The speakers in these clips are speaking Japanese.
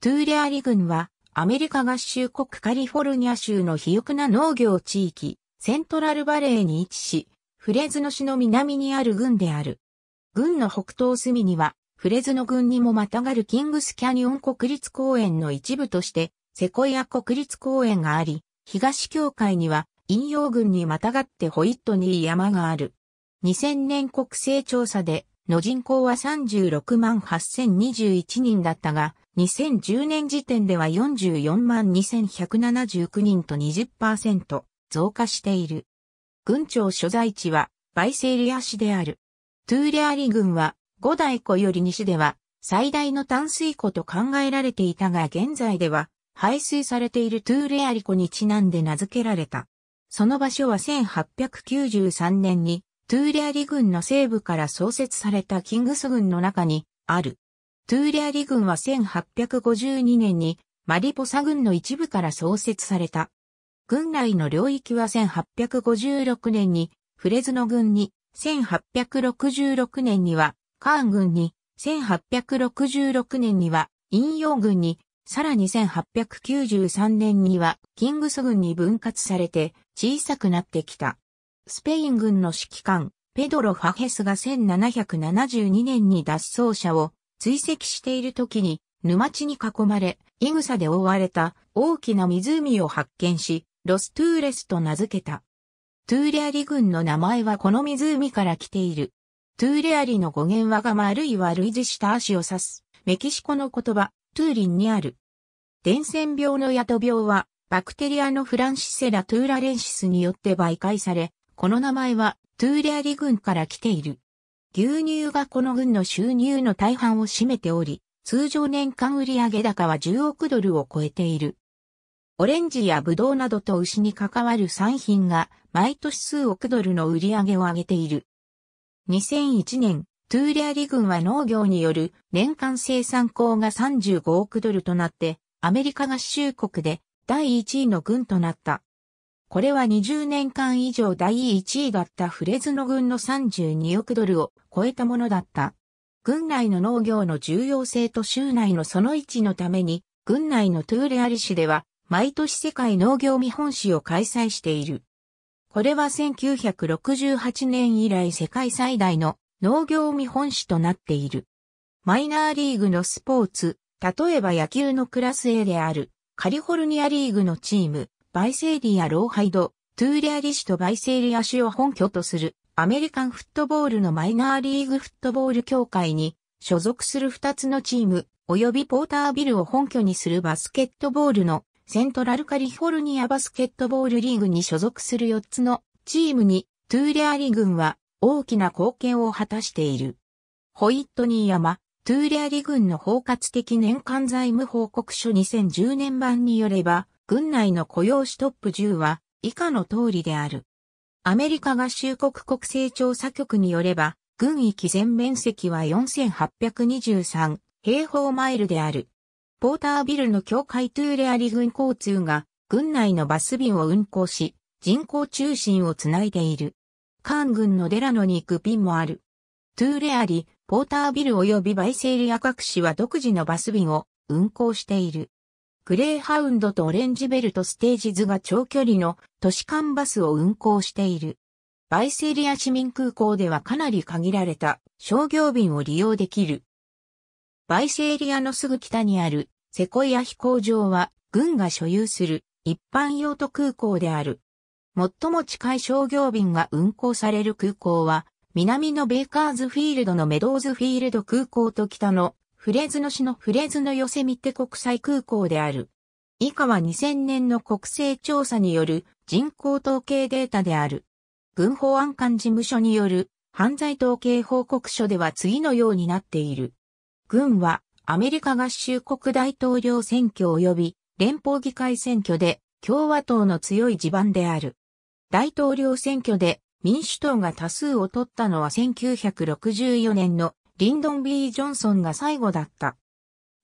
トゥーレアリ郡は、アメリカ合衆国カリフォルニア州の肥沃な農業地域、セントラルバレーに位置し、フレズノ市の南にある郡である。郡の北東隅には、フレズノ郡にもまたがるキングスキャニオン国立公園の一部として、セコイア国立公園があり、東境界には、引用郡にまたがってホイットニー山がある。2000年国勢調査で、の人口は36万8021人だったが、2010年時点では44万2179人と20%増加している。軍庁所在地はバイセイリア市である。トゥーレアリ軍は五大湖より西では最大の淡水湖と考えられていたが現在では排水されているトゥーレアリ湖にちなんで名付けられた。その場所は1893年にトゥーレアリ軍の西部から創設されたキングス軍の中にある。トゥーリアリ軍は1852年にマリポサ軍の一部から創設された。軍内の領域は1856年にフレズノ軍に、1866年にはカーン軍に、1866年にはインヨー軍に、さらに1893年にはキングス軍に分割されて小さくなってきた。スペイン軍の指揮官、ペドロ・ファヘスが1772年に脱走者を追跡している時に、沼地に囲まれ、イグサで覆われた大きな湖を発見し、ロストゥーレスと名付けた。トゥーレアリ群の名前はこの湖から来ている。トゥーレアリの語源はが丸い悪い字した足を指す。メキシコの言葉、トゥーリンにある。伝染病の宿病は、バクテリアのフランシセラ・トゥーラレンシスによって媒介され、この名前はトゥーレアリ群から来ている。牛乳がこの軍の収入の大半を占めており、通常年間売上高は10億ドルを超えている。オレンジやブドウなどと牛に関わる産品が毎年数億ドルの売上を上げている。2001年、トゥーレアリ軍は農業による年間生産高が35億ドルとなって、アメリカ合衆国で第1位の軍となった。これは20年間以上第1位だったフレズノ軍の32億ドルを超えたものだった。軍内の農業の重要性と州内のその位置のために、軍内のトゥーレアリ市では、毎年世界農業見本市を開催している。これは1968年以来世界最大の農業見本市となっている。マイナーリーグのスポーツ、例えば野球のクラス A であるカリフォルニアリーグのチーム、バイセーリア・ローハイド、トゥーレアリ氏とバイセーリア氏を本拠とするアメリカンフットボールのマイナーリーグフットボール協会に所属する2つのチーム及びポータービルを本拠にするバスケットボールのセントラルカリフォルニアバスケットボールリーグに所属する4つのチームにトゥーレアリ軍は大きな貢献を果たしている。ホイットニー山、トゥーレアリ軍の包括的年間財務報告書2010年版によれば、軍内の雇用士トップ10は以下の通りである。アメリカ合衆国国勢調査局によれば、軍域全面積は4823平方マイルである。ポータービルの境界トゥーレアリ軍交通が軍内のバス便を運行し、人口中心をつないでいる。カーン軍のデラノに行く便もある。トゥーレアリ、ポータービル及びバイセイリア各市は独自のバス便を運行している。グレーハウンドとオレンジベルトステージズが長距離の都市間バスを運行している。バイセリア市民空港ではかなり限られた商業便を利用できる。バイセリアのすぐ北にあるセコイア飛行場は軍が所有する一般用途空港である。最も近い商業便が運行される空港は南のベイカーズフィールドのメドーズフィールド空港と北のフレズノ市のフレズノヨセミテ国際空港である。以下は2000年の国勢調査による人口統計データである。軍法案官事務所による犯罪統計報告書では次のようになっている。軍はアメリカ合衆国大統領選挙及び連邦議会選挙で共和党の強い地盤である。大統領選挙で民主党が多数を取ったのは1964年のリンドン・ B・ ジョンソンが最後だった。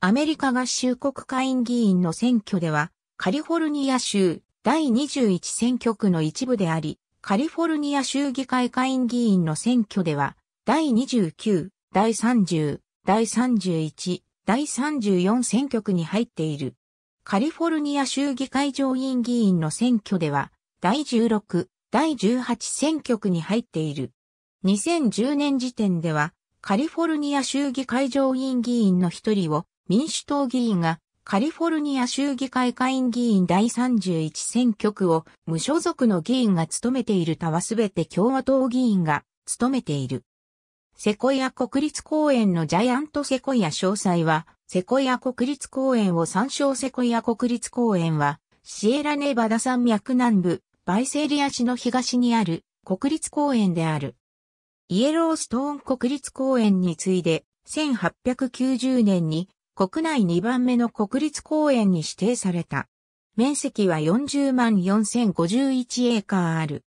アメリカ合衆国会院議員の選挙では、カリフォルニア州第21選挙区の一部であり、カリフォルニア州議会会院議員の選挙では、第29、第30、第31、第34選挙区に入っている。カリフォルニア州議会上院議員の選挙では、第16、第18選挙区に入っている。2010年時点では、カリフォルニア州議会上院議員の一人を民主党議員がカリフォルニア州議会下院議員第31選挙区を無所属の議員が務めている他はすべて共和党議員が務めている。セコイア国立公園のジャイアントセコイア詳細は、セコイア国立公園を参照セコイア国立公園は、シエラネバダ山脈南部、バイセリア市の東にある国立公園である。イエローストーン国立公園に次いで、1890年に国内2番目の国立公園に指定された。面積は40万4051エーカーある。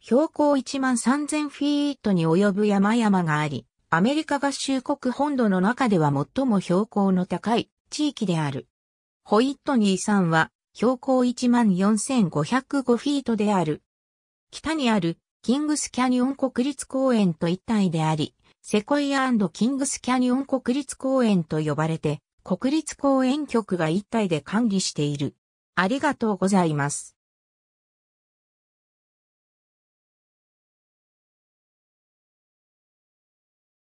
標高1万3000フィートに及ぶ山々があり、アメリカ合衆国本土の中では最も標高の高い地域である。ホイットニーさんは標高1万4505フィートである。北にあるキングスキャニオン国立公園と一体であり、セコイアキングスキャニオン国立公園と呼ばれて、国立公園局が一体で管理している。ありがとうございます。